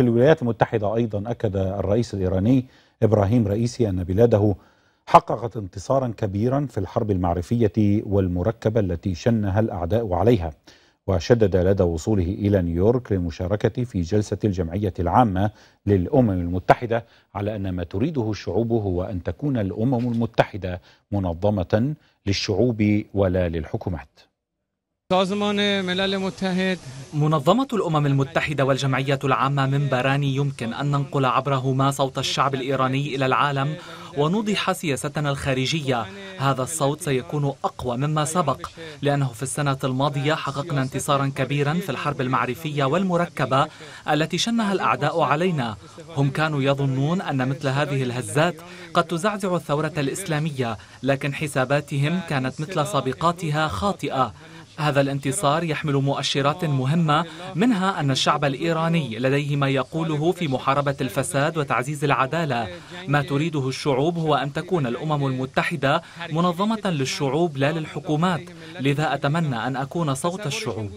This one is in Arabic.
في الولايات المتحدة أيضا أكد الرئيس الإيراني إبراهيم رئيسي أن بلاده حققت انتصارا كبيرا في الحرب المعرفية والمركبة التي شنها الأعداء عليها وشدد لدى وصوله إلى نيويورك للمشاركة في جلسة الجمعية العامة للأمم المتحدة على أن ما تريده الشعوب هو أن تكون الأمم المتحدة منظمة للشعوب ولا للحكومات سازمان ملل متحد منظمة الأمم المتحدة والجمعية العامة منبران يمكن أن ننقل عبرهما صوت الشعب الإيراني إلى العالم ونوضح سياستنا الخارجية هذا الصوت سيكون أقوى مما سبق لأنه في السنة الماضية حققنا انتصارا كبيرا في الحرب المعرفية والمركبة التي شنها الأعداء علينا هم كانوا يظنون أن مثل هذه الهزات قد تزعزع الثورة الإسلامية لكن حساباتهم كانت مثل سابقاتها خاطئة هذا الانتصار يحمل مؤشرات مهمة منها أن الشعب الإيراني لديه ما يقوله في محاربة الفساد وتعزيز العدالة ما تريده الشعوب هو أن تكون الأمم المتحدة منظمة للشعوب لا للحكومات لذا أتمنى أن أكون صوت الشعوب